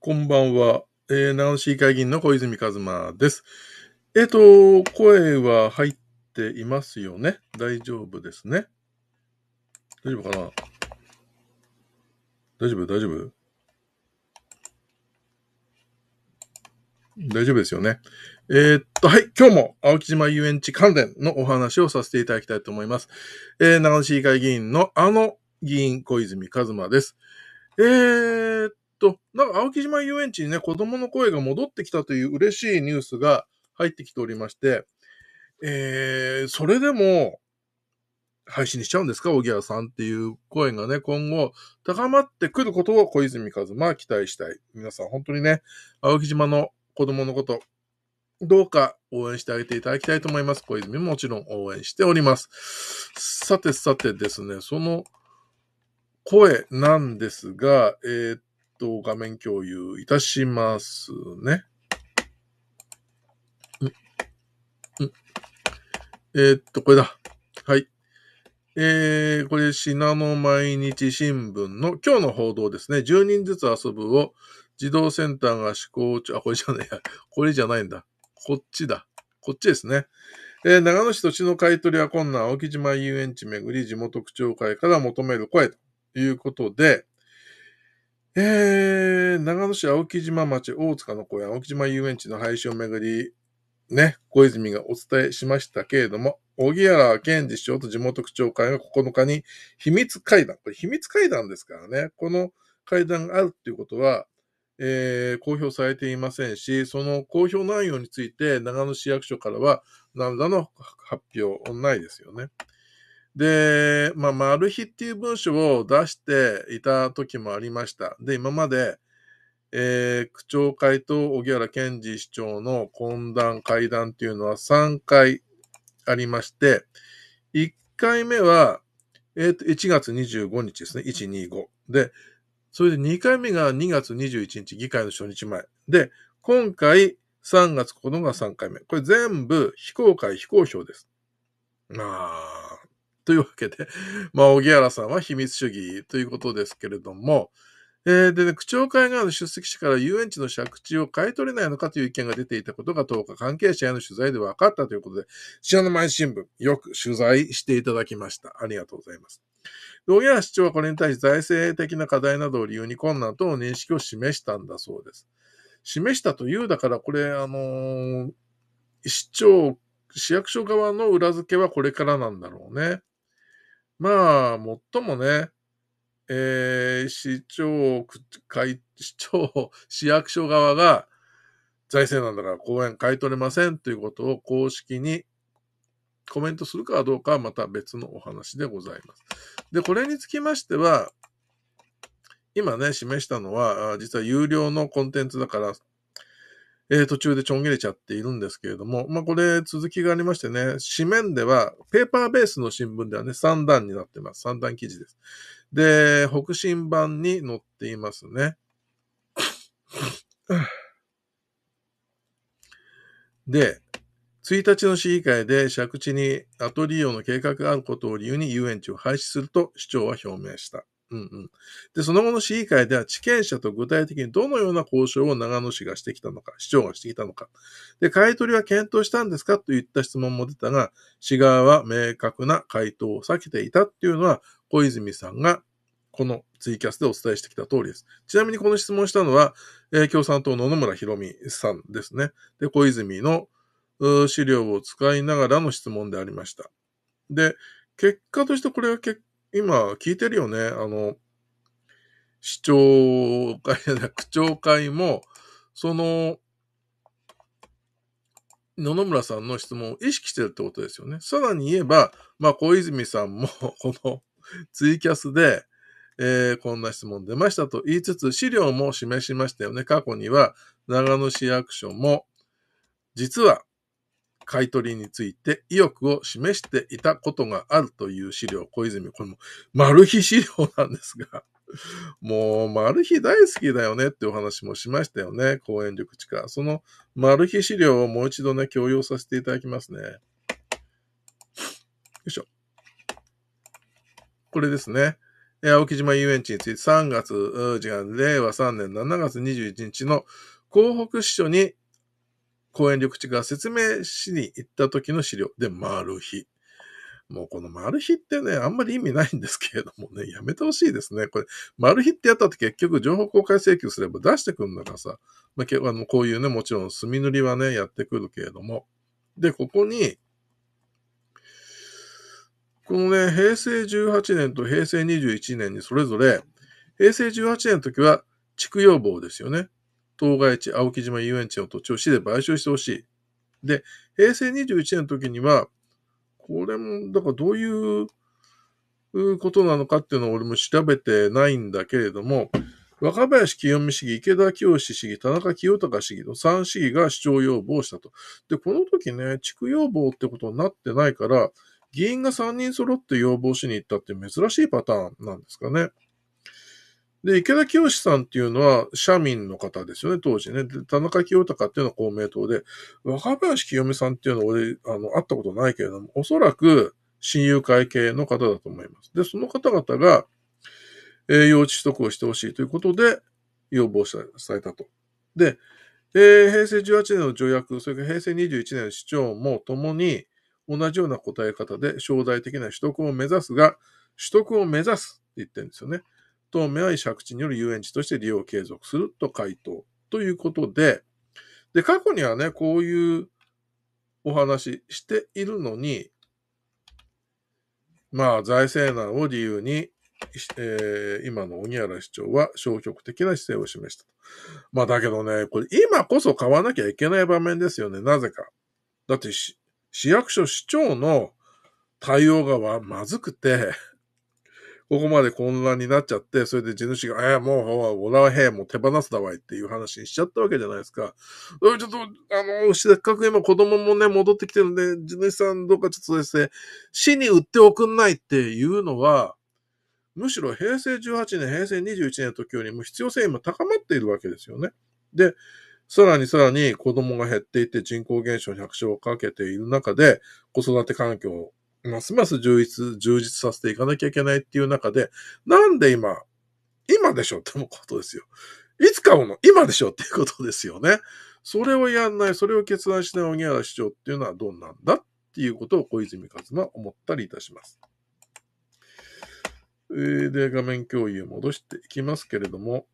こんばんは。えー、長野市議会議員の小泉一馬です。えっ、ー、と、声は入っていますよね。大丈夫ですね。大丈夫かな大丈夫大丈夫大丈夫ですよね。えー、っと、はい、今日も青木島遊園地関連のお話をさせていただきたいと思います。えー、長野市議会議員のあの議員小泉一馬です。えー、っと、なんか青木島遊園地にね、子供の声が戻ってきたという嬉しいニュースが入ってきておりまして、えー、それでも、配信にしちゃうんですか、小木屋さんっていう声がね、今後高まってくることを小泉一馬は期待したい。皆さん本当にね、青木島の子供のこと、どうか応援してあげていただきたいと思います。小泉ももちろん応援しております。さてさてですね、その声なんですが、えー、と、画面共有いたしますね。んんえー、っと、これだ。はい。えー、これ、信濃毎日新聞の今日の報道ですね。10人ずつ遊ぶを児童センターが施行中。あ、これじゃない。これじゃないんだ。こっちだ。こっちですね。えー、長野市土地の買い取りは困難、青木島遊園地巡り、地元区長会から求める声ということで、えー、長野市青木島町大塚の公園、青木島遊園地の廃止をめぐり、ね、小泉がお伝えしましたけれども、小木原健次市長と地元区長会が9日に秘密会談、これ秘密会談ですからね、この会談があるっていうことは、えー、公表されていませんし、その公表内容について長野市役所からは何らの発表ないですよね。で、まあ、マルヒっていう文書を出していた時もありました。で、今まで、えー、区長会と小木原健二市長の懇談会談っていうのは3回ありまして、1回目は、えっ、ー、と、1月25日ですね。125。で、それで2回目が2月21日、議会の初日前。で、今回3月9日が3回目。これ全部非公開、非公表です。まあ、というわけで、まあ、荻原さんは秘密主義ということですけれども、えー、で、ね、区長会側の出席者から遊園地の借地を買い取れないのかという意見が出ていたことが10日関係者への取材で分かったということで、販の毎日新聞、よく取材していただきました。ありがとうございます。で、荻原市長はこれに対し財政的な課題などを理由に困難との認識を示したんだそうです。示したという、だからこれ、あのー、市長、市役所側の裏付けはこれからなんだろうね。まあ、もっともね、えー、市長、会、市長、市役所側が財政なんだから公園買い取れませんということを公式にコメントするかどうかはまた別のお話でございます。で、これにつきましては、今ね、示したのは、実は有料のコンテンツだから、えー、途中でちょん切れちゃっているんですけれども、まあ、これ続きがありましてね、紙面では、ペーパーベースの新聞ではね、3段になってます。3段記事です。で、北新版に載っていますね。で、1日の市議会で借地にアトリオの計画があることを理由に遊園地を廃止すると市長は表明した。うんうん。で、その後の市議会では地権者と具体的にどのような交渉を長野市がしてきたのか、市長がしてきたのか。で、買い取りは検討したんですかといった質問も出たが、市側は明確な回答を避けていたっていうのは、小泉さんがこのツイキャスでお伝えしてきた通りです。ちなみにこの質問したのは、えー、共産党の野村博美さんですね。で、小泉の資料を使いながらの質問でありました。で、結果としてこれは結今聞いてるよね。あの、市長会、区 長会も、その、野々村さんの質問を意識してるってことですよね。さらに言えば、まあ、小泉さんも このツイキャスで、えー、こんな質問出ましたと言いつつ、資料も示しましたよね。過去には、長野市役所も、実は、買取について意欲を示していたことがあるという資料、小泉、これもマル秘資料なんですが、もうマル秘大好きだよねってお話もしましたよね、公園緑地らそのマル秘資料をもう一度ね、共有させていただきますね。よいしょ。これですね。青木島遊園地について3月、違う、令和3年7月21日の広北支所に公園緑地が説明しに行った時の資料で、マル秘。もうこのマル秘ってね、あんまり意味ないんですけれどもね、やめてほしいですね。これ、マル秘ってやったって結局情報公開請求すれば出してくるんだからさ、まあ、あのこういうね、もちろん墨塗りはね、やってくるけれども。で、ここに、このね、平成18年と平成21年にそれぞれ、平成18年の時は、畜養防ですよね。当該地、青木島遊園地の土地を市で買収してほしい。で、平成21年の時には、これも、だからどういうことなのかっていうのを俺も調べてないんだけれども、若林清美市議、池田清志市議、田中清隆市議の3市議が市長要望をしたと。で、この時ね、地区要望ってことになってないから、議員が3人揃って要望しに行ったって珍しいパターンなんですかね。で、池田清さんっていうのは社民の方ですよね、当時ね。で、田中清隆っていうのは公明党で、若林清美さんっていうのは俺、あの、会ったことないけれども、おそらく親友会系の方だと思います。で、その方々が、栄養取得をしてほしいということで、要望されたと。で、えー、平成18年の条約、それから平成21年の市長もともに同じような答え方で将来的な取得を目指すが、取得を目指すって言ってるんですよね。当面は借地による遊園地として利用を継続すると回答。ということで、で、過去にはね、こういうお話しているのに、まあ、財政難を理由に、えー、今の荻原市長は消極的な姿勢を示したまあ、だけどね、これ今こそ買わなきゃいけない場面ですよね、なぜか。だって市役所市長の対応がまずくてここまで混乱になっちゃって、それで地主が、えー、もう、俺はん、も手放すだわいっていう話にしちゃったわけじゃないですか。ちょっと、あの、せっかく今子供もね、戻ってきてるんで、地主さんどうかちょっとですね、死に売っておくんないっていうのは、むしろ平成18年、平成21年の時よりも必要性今高まっているわけですよね。で、さらにさらに子供が減っていて人口減少に拍車をかけている中で、子育て環境ますます充実、充実させていかなきゃいけないっていう中で、なんで今、今でしょってことですよ。いつ買うの今でしょっていうことですよね。それをやんない、それを決断しない荻原市長っていうのはどんなんだっていうことを小泉和馬は思ったりいたします。で、画面共有戻していきますけれども。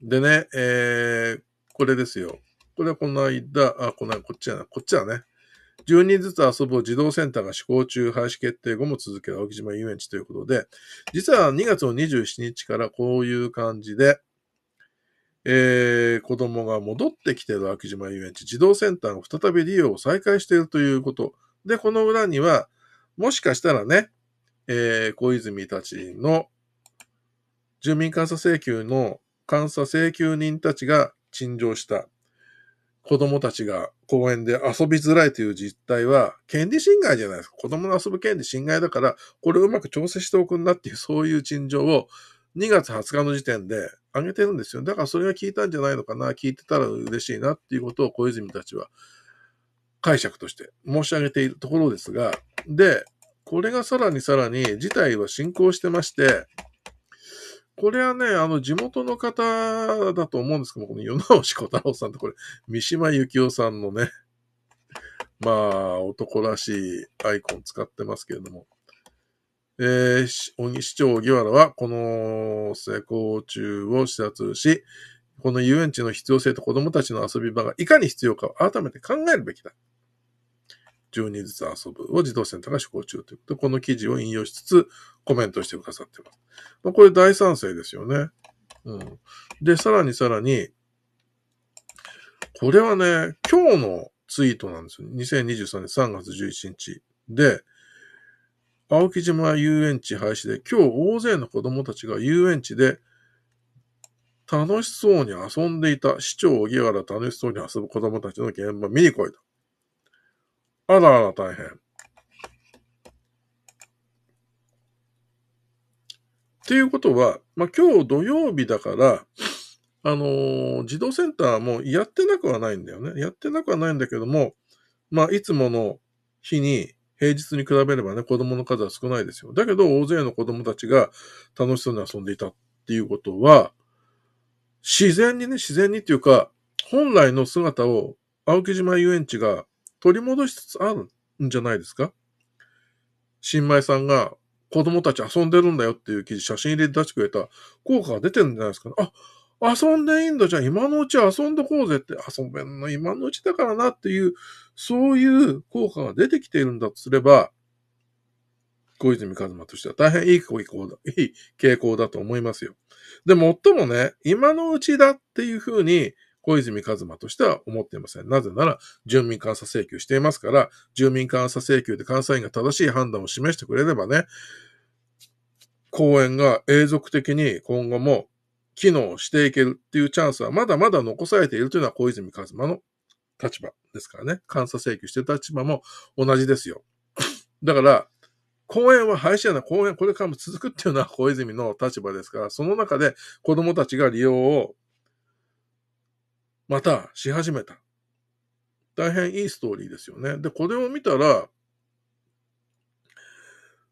でね、えー、これですよ。これはこの間、あ、この間、こっちやな、こっちはね。10人ずつ遊ぼう児童センターが施行中、廃止決定後も続ける青木島遊園地ということで、実は2月の27日からこういう感じで、えー、子供が戻ってきている秋島遊園地、児童センターが再び利用を再開しているということ。で、この裏には、もしかしたらね、えー、小泉たちの住民監査請求の監査請求人たちが陳情した子供たちが公園で遊びづらいという実態は、権利侵害じゃないですか。子供の遊ぶ権利侵害だから、これをうまく調整しておくんだっていう、そういう陳情を2月20日の時点で上げてるんですよ。だからそれが効いたんじゃないのかな、聞いてたら嬉しいなっていうことを小泉たちは解釈として申し上げているところですが、で、これがさらにさらに事態は進行してまして、これはね、あの、地元の方だと思うんですけども、この世直し小太郎さんとこれ、三島由紀夫さんのね、まあ、男らしいアイコン使ってますけれども、えー、市長荻原は、この施工中を視察し、この遊園地の必要性と子供たちの遊び場がいかに必要かを改めて考えるべきだ。1 2ずつ遊ぶを児童センターが施行中ということで、この記事を引用しつつコメントしてくださってます。まあ、これ大賛成ですよね。うん。で、さらにさらに、これはね、今日のツイートなんですよ。2023年3月11日。で、青木島遊園地廃止で、今日大勢の子供たちが遊園地で楽しそうに遊んでいた市長荻原楽しそうに遊ぶ子供たちの現場見に来いと。あらあら大変。っていうことは、まあ、今日土曜日だから、あのー、児童センターもやってなくはないんだよね。やってなくはないんだけども、まあ、いつもの日に、平日に比べればね、子供の数は少ないですよ。だけど、大勢の子供たちが楽しそうに遊んでいたっていうことは、自然にね、自然にっていうか、本来の姿を青木島遊園地が取り戻しつつあるんじゃないですか新米さんが子供たち遊んでるんだよっていう記事、写真入れて出してくれた効果が出てるんじゃないですかね。あ、遊んでいいんだ。じゃあ今のうち遊んどこうぜって、遊べんの今のうちだからなっていう、そういう効果が出てきているんだとすれば、小泉一馬としては大変いい傾向だ、いい傾向だと思いますよ。で、もっともね、今のうちだっていうふうに小泉一馬としては思っていません。なぜなら、住民監査請求していますから、住民監査請求で監査員が正しい判断を示してくれればね、公園が永続的に今後も機能していけるっていうチャンスはまだまだ残されているというのは小泉一馬の立場ですからね。監査請求してる立場も同じですよ。だから、公園は廃止やな、公園これからも続くっていうのは小泉の立場ですから、その中で子供たちが利用をまたし始めた。大変いいストーリーですよね。で、これを見たら、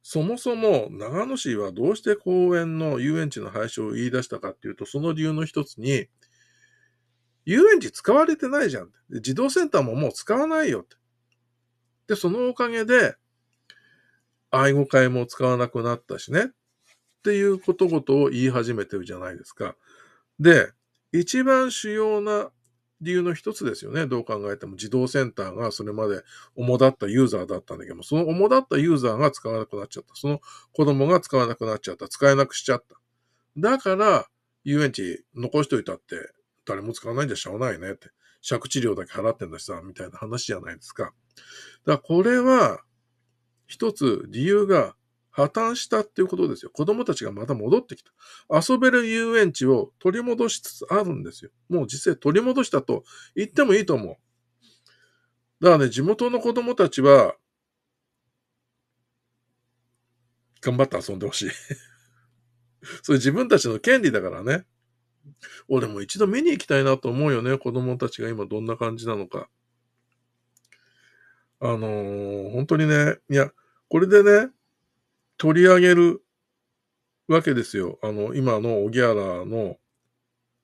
そもそも長野市はどうして公園の遊園地の廃止を言い出したかっていうと、その理由の一つに、遊園地使われてないじゃん。児童センターももう使わないよって。で、そのおかげで、愛護会も使わなくなったしね。っていうことごとを言い始めてるじゃないですか。で、一番主要な理由の一つですよね。どう考えても自動センターがそれまで主だったユーザーだったんだけども、その主だったユーザーが使わなくなっちゃった。その子供が使わなくなっちゃった。使えなくしちゃった。だから、遊園地残しといたって、誰も使わないんじゃしょうがないねって。借地料だけ払ってんだしさ、みたいな話じゃないですか。だからこれは、一つ理由が破綻したっていうことですよ。子供たちがまた戻ってきた。遊べる遊園地を取り戻しつつあるんですよ。もう実際取り戻したと言ってもいいと思う。だからね、地元の子供たちは、頑張って遊んでほしい それ自分たちの権利だからね。俺も一度見に行きたいなと思うよね。子供たちが今どんな感じなのか。あのー、本当にね、いや、これでね、取り上げるわけですよ。あの、今のオギャラの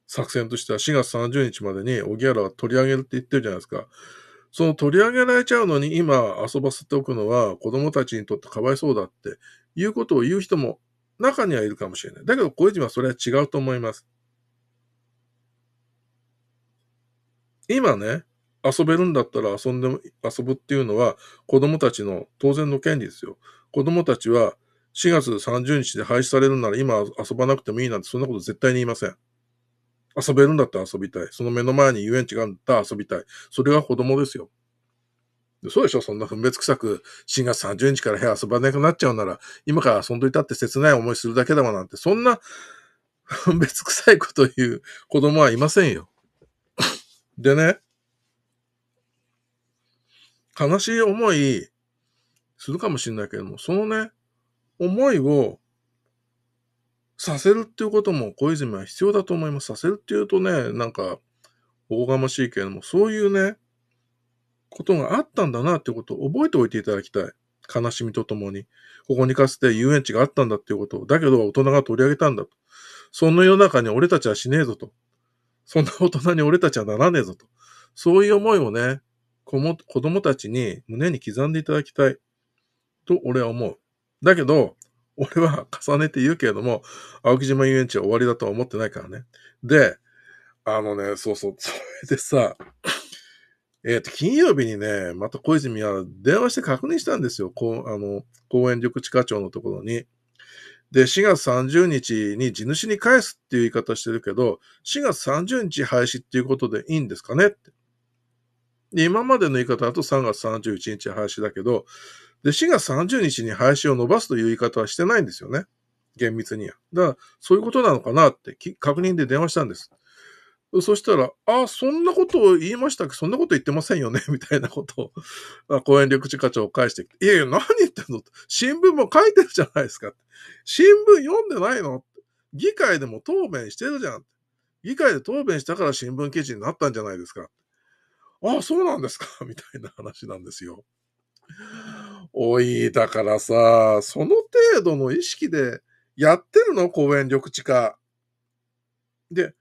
作戦としては4月30日までにオギャラは取り上げるって言ってるじゃないですか。その取り上げられちゃうのに今遊ばせておくのは子供たちにとってかわいそうだっていうことを言う人も中にはいるかもしれない。だけど小泉はそれは違うと思います。今ね、遊べるんだったら遊んでも、遊ぶっていうのは子供たちの当然の権利ですよ。子供たちは4月30日で廃止されるなら今遊ばなくてもいいなんてそんなこと絶対に言いません。遊べるんだったら遊びたい。その目の前に遊園地があったら遊びたい。それが子供ですよ。そうでしょそんな分別臭く4月30日から部屋遊ばなくなっちゃうなら今から遊んどいたって切ない思いするだけだわなんてそんな 分別臭いこと言う子供はいませんよ。でね、悲しい思いするかもしれないけども、そのね、思いをさせるっていうことも小泉は必要だと思います。させるっていうとね、なんか、おこがましいけれども、そういうね、ことがあったんだなっていうことを覚えておいていただきたい。悲しみとともに。ここにかつて遊園地があったんだっていうことを、だけど大人が取り上げたんだと。その世の中に俺たちは死ねえぞと。そんな大人に俺たちはならねえぞと。そういう思いをね、子子供たちに胸に刻んでいただきたい。と俺は思う。だけど、俺は重ねて言うけれども、青木島遊園地は終わりだとは思ってないからね。で、あのね、そうそう、それでさ、えっ、ー、と、金曜日にね、また小泉は電話して確認したんですよ。こうあの公園緑地課長のところに。で、4月30日に地主に返すっていう言い方してるけど、4月30日廃止っていうことでいいんですかねって。で今までの言い方だと3月31日廃止だけど、で、4月30日に廃止を伸ばすという言い方はしてないんですよね。厳密には。だから、そういうことなのかなって確認で電話したんです。そしたら、あ、そんなことを言いましたけど、そんなこと言ってませんよね、みたいなことを、公園緑地課長を返してきて、いやいや、何言ってんの新聞も書いてるじゃないですか。新聞読んでないの議会でも答弁してるじゃん。議会で答弁したから新聞記事になったんじゃないですか。ああ、そうなんですか、みたいな話なんですよ。多い。だからさ、その程度の意識でやってるの公園緑地化。で、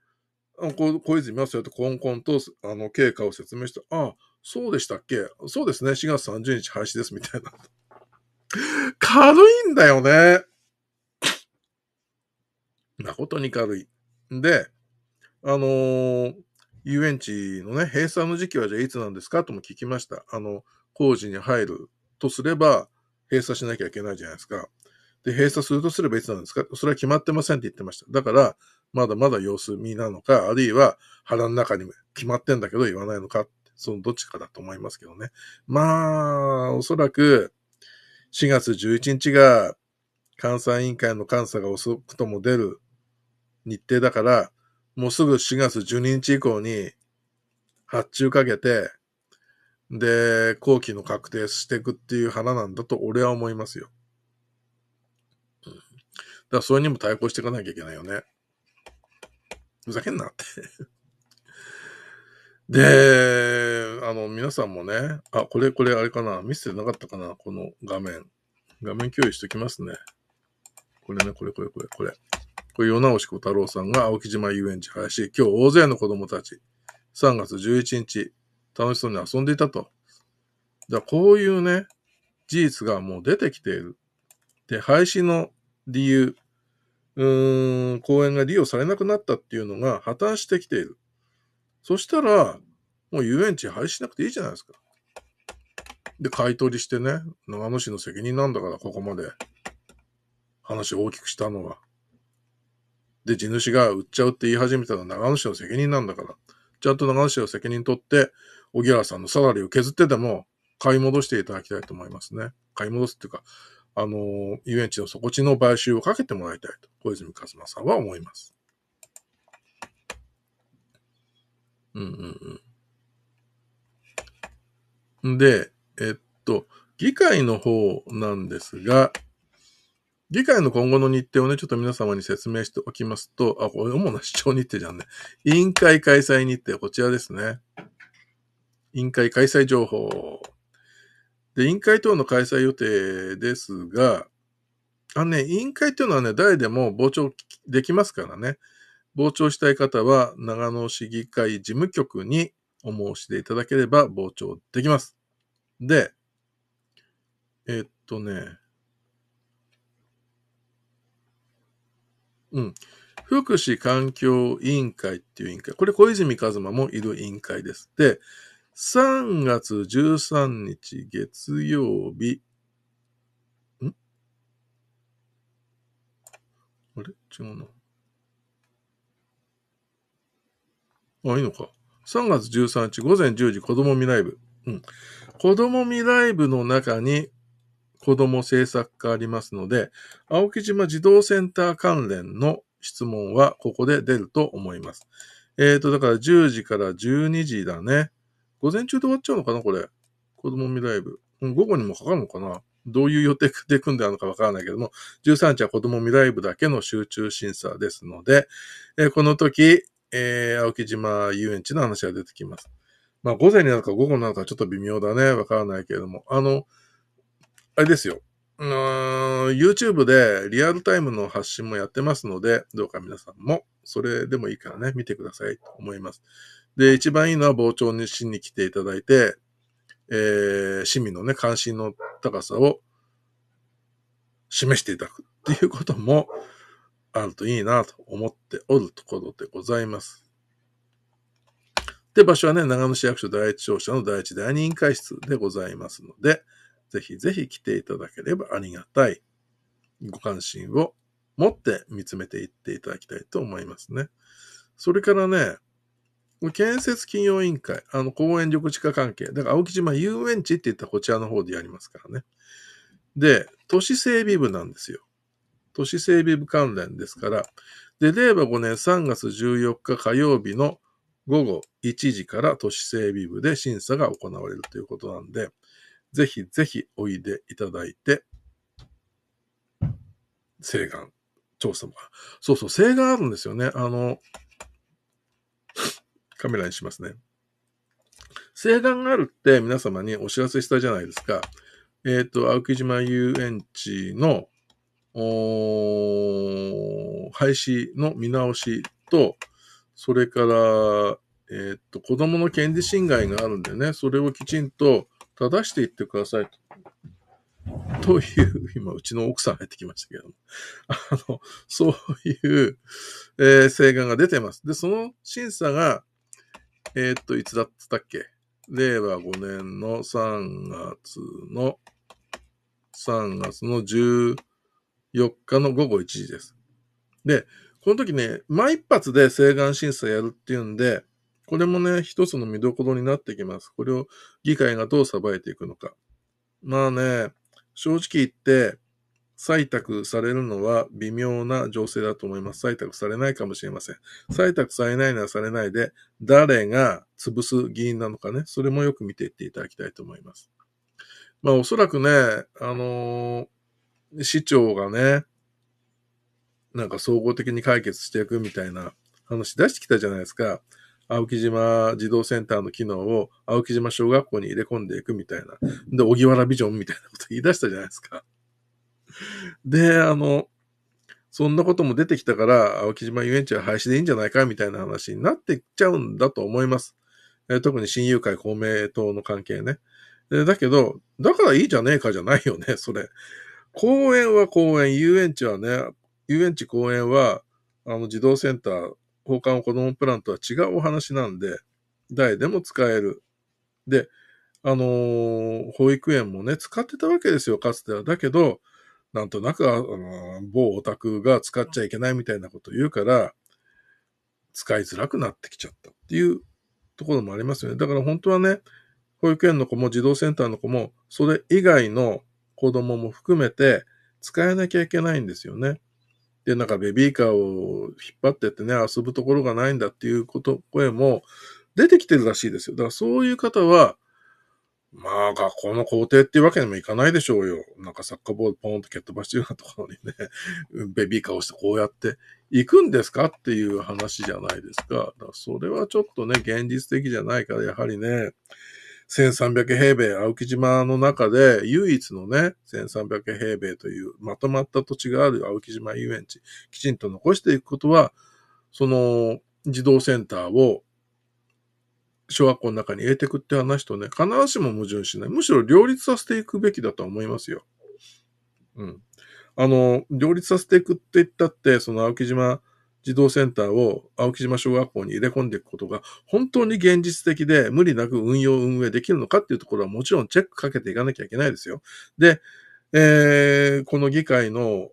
こ小泉はそうやっコンコンとあの経過を説明して、ああ、そうでしたっけそうですね、4月30日廃止ですみたいな。軽いんだよね。誠に軽い。で、あのー、遊園地のね、閉鎖の時期はじゃあいつなんですかとも聞きました。あの、工事に入るとすれば、閉鎖しなきゃいけないじゃないですか。で、閉鎖するとすればいつなんですかそれは決まってませんって言ってました。だから、まだまだ様子見なのか、あるいは腹の中に決まってんだけど言わないのか、そのどっちかだと思いますけどね。まあ、おそらく4月11日が監査委員会の監査が遅くとも出る日程だから、もうすぐ4月12日以降に発注かけて、で、後期の確定していくっていう花なんだと俺は思いますよ。うん。だからそれにも対抗していかなきゃいけないよね。ふざけんなって で、あの、皆さんもね、あ、これ、これ、あれかな。見せてなかったかな。この画面。画面共有しておきますね。これね、これ、これ、これ、これ。これ、世直し小太郎さんが青木島遊園地林。今日、大勢の子供たち。3月11日。楽しそうに遊んでいたと。だこういうね、事実がもう出てきている。で、廃止の理由、うーん、公園が利用されなくなったっていうのが破綻してきている。そしたら、もう遊園地廃止しなくていいじゃないですか。で、買い取りしてね、長野市の責任なんだから、ここまで。話を大きくしたのは。で、地主が売っちゃうって言い始めたのは長野市の責任なんだから。ちゃんと長野市の責任取って、小木原さんのサラリーを削ってでも買い戻していただきたいと思いますね。買い戻すっていうか、あの、遊園地の底地の買収をかけてもらいたいと、小泉和馬さんは思います。うんうんうん。で、えっと、議会の方なんですが、議会の今後の日程をね、ちょっと皆様に説明しておきますと、あ、これ主な主張日程じゃんね。委員会開催日程、こちらですね。委員会開催情報。で、委員会等の開催予定ですが、あのね、委員会っていうのはね、誰でも傍聴できますからね。傍聴したい方は、長野市議会事務局にお申し出いただければ傍聴できます。で、えっとね、うん。福祉環境委員会っていう委員会。これ小泉一馬もいる委員会です。で、3月13日月曜日。んあれ違うな。あ、いいのか。3月13日午前10時子供未来部。うん。子供未来部の中に子供政策がありますので、青木島児童センター関連の質問はここで出ると思います。えっ、ー、と、だから10時から12時だね。午前中で終わっちゃうのかなこれ。子供未ライブ。午後にもかかるのかなどういう予定で組んであるのかわからないけども、13日は子供未ライブだけの集中審査ですので、えー、この時、えー、青木島遊園地の話が出てきます。まあ、午前になるか午後なのかちょっと微妙だね。わからないけれども、あの、あれですよ。うーん、YouTube でリアルタイムの発信もやってますので、どうか皆さんも、それでもいいからね、見てくださいと思います。で、一番いいのは傍聴にしに来ていただいて、えー、市民のね、関心の高さを示していただくっていうこともあるといいなと思っておるところでございます。で、場所はね、長野市役所第一庁舎の第一第二委員会室でございますので、ぜひぜひ来ていただければありがたいご関心を持って見つめていっていただきたいと思いますね。それからね、建設金融委員会、あの、公園緑地化関係。だから、青木島遊園地って言ったらこちらの方でやりますからね。で、都市整備部なんですよ。都市整備部関連ですから。で、令和5年3月14日火曜日の午後1時から都市整備部で審査が行われるということなんで、ぜひぜひおいでいただいて、請願、調査も。そうそう、請願あるんですよね。あの、カメラにしますね。請願があるって皆様にお知らせしたじゃないですか。えっ、ー、と、青木島遊園地の、廃止の見直しと、それから、えっ、ー、と、子供の権利侵害があるんでね、それをきちんと正していってくださいと。という、今、うちの奥さん入ってきましたけども、あの、そういう、えー、請願が出てます。で、その審査が、えー、っと、いつだったっけ令和5年の3月の、3月の14日の午後1時です。で、この時ね、毎一発で請願審査やるっていうんで、これもね、一つの見どころになってきます。これを議会がどう裁いていくのか。まあね、正直言って、採択されるのは微妙な情勢だと思います。採択されないかもしれません。採択されないならされないで、誰が潰す議員なのかね、それもよく見ていっていただきたいと思います。まあおそらくね、あのー、市長がね、なんか総合的に解決していくみたいな話出してきたじゃないですか。青木島児童センターの機能を青木島小学校に入れ込んでいくみたいな。で、小木原ビジョンみたいなこと言い出したじゃないですか。で、あの、そんなことも出てきたから、青木島遊園地は廃止でいいんじゃないかみたいな話になってっちゃうんだと思います。え特に親友会公明党の関係ね。だけど、だからいいじゃねえかじゃないよね、それ。公園は公園、遊園地はね、遊園地公園は、あの、児童センター、放課後子供プランとは違うお話なんで、誰でも使える。で、あのー、保育園もね、使ってたわけですよ、かつては。だけど、なんとなく、あの某オタクが使っちゃいけないみたいなことを言うから、使いづらくなってきちゃったっていうところもありますよね。だから本当はね、保育園の子も児童センターの子も、それ以外の子供も含めて使えなきゃいけないんですよね。で、なんかベビーカーを引っ張ってってね、遊ぶところがないんだっていうこと、声も出てきてるらしいですよ。だからそういう方は、まあ、学校の校庭っていうわけにもいかないでしょうよ。なんかサッカーボールポーンと蹴っ飛ばしてるようなところにね、ベビーカーをしてこうやって行くんですかっていう話じゃないですか。だからそれはちょっとね、現実的じゃないから、やはりね、1300平米、青木島の中で唯一のね、1300平米というまとまった土地がある青木島遊園地、きちんと残していくことは、その児童センターを小学校の中に入れていくって話とね、必ずしも矛盾しない。むしろ両立させていくべきだとは思いますよ。うん。あの、両立させていくって言ったって、その青木島児童センターを青木島小学校に入れ込んでいくことが本当に現実的で無理なく運用運営できるのかっていうところはもちろんチェックかけていかなきゃいけないですよ。で、えー、この議会の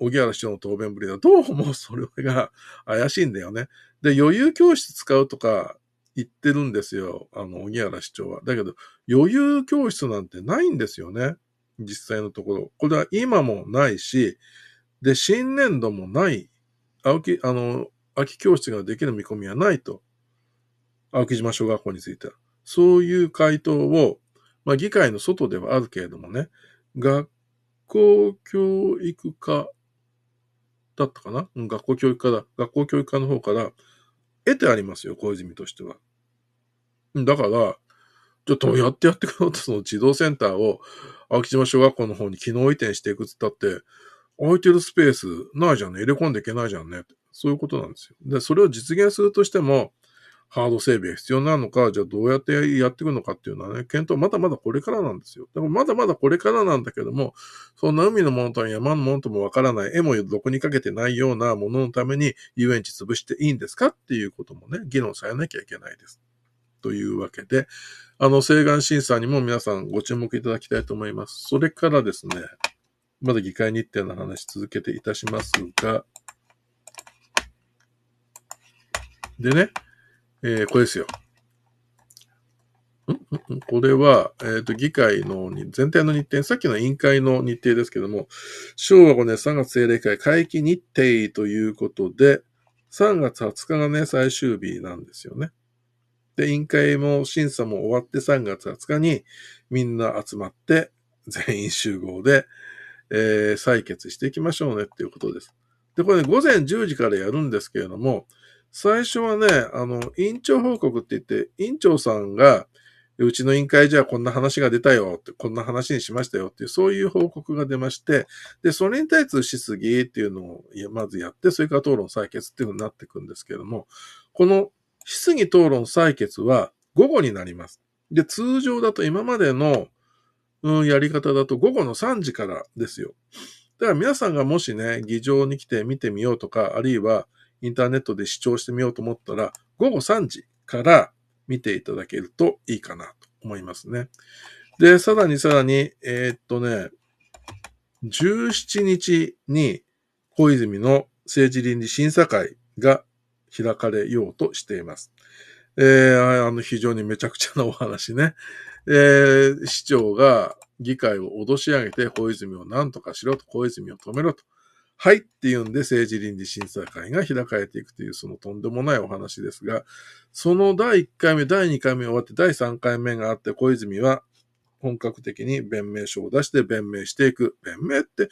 荻原市長の答弁ぶりはどうもそれが怪しいんだよね。で、余裕教室使うとか、言ってるんですよ。あの、荻原市長は。だけど、余裕教室なんてないんですよね。実際のところ。これは今もないし、で、新年度もない、青木、あの、秋教室ができる見込みはないと。青木島小学校については。そういう回答を、まあ、議会の外ではあるけれどもね、学校教育課だったかな学校教育課だ。学校教育課の方から得てありますよ、小泉としては。だから、ちょっとやってやってくれと、その児童センターを、青木島小学校の方に機能移転していくつったって、空いてるスペースないじゃんね。入れ込んでいけないじゃんね。そういうことなんですよ。で、それを実現するとしても、ハード整備が必要なのか、じゃあどうやってやっていくのかっていうのはね、検討まだまだこれからなんですよ。でもまだまだこれからなんだけども、そんな海のものと山のものともわからない、絵もどこにかけてないようなもののために遊園地潰していいんですかっていうこともね、議論されなきゃいけないです。というわけで、あの、請願審査にも皆さんご注目いただきたいと思います。それからですね、まだ議会日程の話続けていたしますが、でね、えー、これですよ。んこれは、えっ、ー、と、議会の全体の日程、さっきの委員会の日程ですけども、昭和5年3月定例会会期日程ということで、3月20日がね、最終日なんですよね。で、委員会も審査も終わって3月20日にみんな集まって全員集合で、えー、採決していきましょうねっていうことです。で、これね、午前10時からやるんですけれども、最初はね、あの、委員長報告って言って、委員長さんが、うちの委員会じゃこんな話が出たよって、こんな話にしましたよっていう、そういう報告が出まして、で、それに対する質疑っていうのをまずやって、それから討論採決っていうふうになっていくんですけれども、この質疑討論採決は午後になります。で、通常だと今までの、うん、やり方だと午後の3時からですよ。だから皆さんがもしね、議場に来て見てみようとか、あるいはインターネットで視聴してみようと思ったら、午後3時から見ていただけるといいかなと思いますね。で、さらにさらに、えー、っとね、17日に小泉の政治倫理審査会が開かれようとしています。えー、あの、非常にめちゃくちゃなお話ね。えー、市長が議会を脅し上げて、小泉を何とかしろと、小泉を止めろと。はいって言うんで政治倫理審査会が開かれていくというそのとんでもないお話ですが、その第1回目、第2回目終わって第3回目があって小泉は本格的に弁明書を出して弁明していく。弁明って、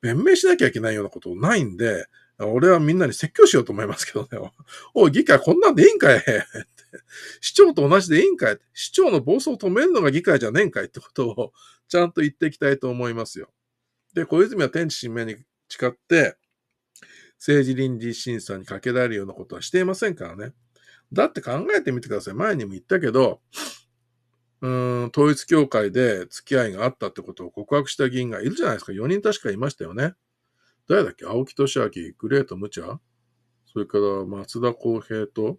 弁明しなきゃいけないようなことないんで、俺はみんなに説教しようと思いますけどね。おい、議会こんなんでいいんかい 市長と同じでいいんかい市長の暴走を止めるのが議会じゃねえんかいってことを ちゃんと言っていきたいと思いますよ。で、小泉は天地神明に誓って、政治倫理審査にかけられるようなことはしていませんからね。だって考えてみてください。前にも言ったけど、うん、統一協会で付き合いがあったってことを告白した議員がいるじゃないですか。4人確かいましたよね。誰だっけ青木俊明、グレート・ムチャそれから松田光平と、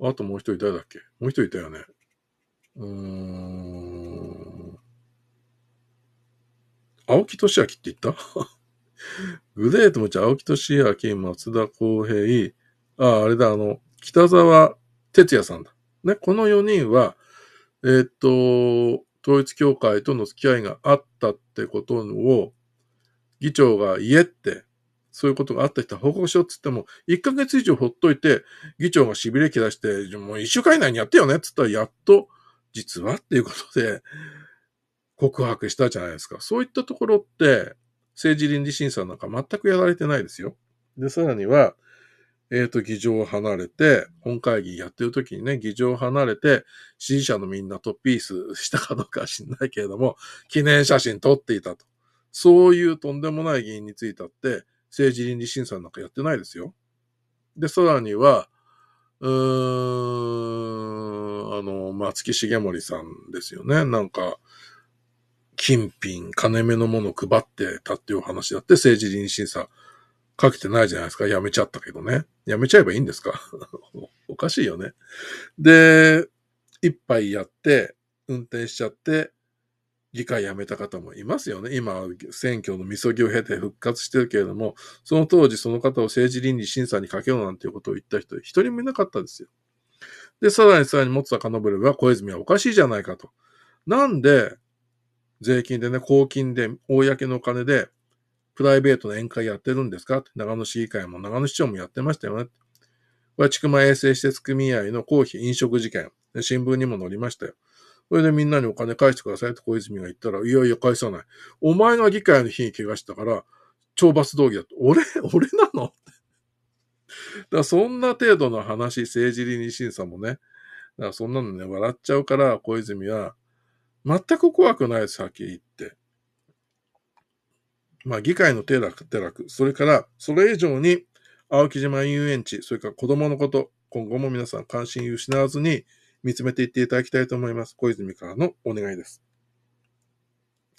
あともう一人誰だっけもう一人いたよね。うーん。青木俊明って言った グレート・ムチャ、青木俊明、松田光平、あ、あれだ、あの、北沢哲也さんだ。ね、この4人は、えー、っと、統一教会との付き合いがあったってことを、議長が言えって、そういうことがあった人は報告しようって言っても、1ヶ月以上ほっといて、議長が痺れき出して、もう1週間以内にやってよねって言ったら、やっと、実はっていうことで、告白したじゃないですか。そういったところって、政治倫理審査なんか全くやられてないですよ。で、さらには、えっ、ー、と、議場を離れて、本会議やってる時にね、議場を離れて、支持者のみんなとピースしたかどうかは知んないけれども、記念写真撮っていたと。そういうとんでもない議員についたって、政治倫理審査なんかやってないですよ。で、さらには、うーん、あの、松木重森さんですよね。なんか、金品、金目のもの配ってたっていう話だって政治倫理審査かけてないじゃないですか。やめちゃったけどね。やめちゃえばいいんですか おかしいよね。で、一杯やって、運転しちゃって、議会辞めた方もいますよね。今、選挙のみそぎを経て復活してるけれども、その当時その方を政治倫理審査にかけようなんていうことを言った人、一人もいなかったですよ。で、さらにさらにもっとブれば、小泉はおかしいじゃないかと。なんで、税金でね、公金で、公のお金で、プライベートの宴会やってるんですかって長野市議会も長野市長もやってましたよね。これは、千曲衛生施設組合の公費飲食事件。新聞にも載りましたよ。それでみんなにお金返してくださいと小泉が言ったら、いやいや返さない。お前が議会の日に怪我したから、懲罰動議だと。俺俺なのだそんな程度の話、政治倫理審査もね。だからそんなのね、笑っちゃうから、小泉は、全く怖くないです、はっきり言って。まあ、議会の手楽、手楽。それから、それ以上に、青木島遊園地、それから子供のこと、今後も皆さん関心を失わずに、見つめていっていただきたいと思います。小泉からのお願いです。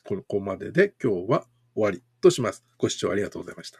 ここまでで今日は終わりとします。ご視聴ありがとうございました。